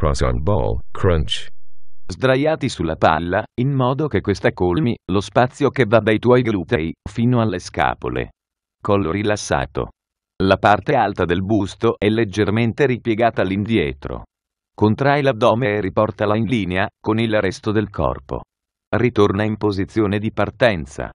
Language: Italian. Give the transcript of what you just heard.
cross on ball, crunch. Sdraiati sulla palla, in modo che questa colmi lo spazio che va dai tuoi glutei fino alle scapole. Collo rilassato. La parte alta del busto è leggermente ripiegata all'indietro. Contrai l'addome e riportala in linea con il resto del corpo. Ritorna in posizione di partenza.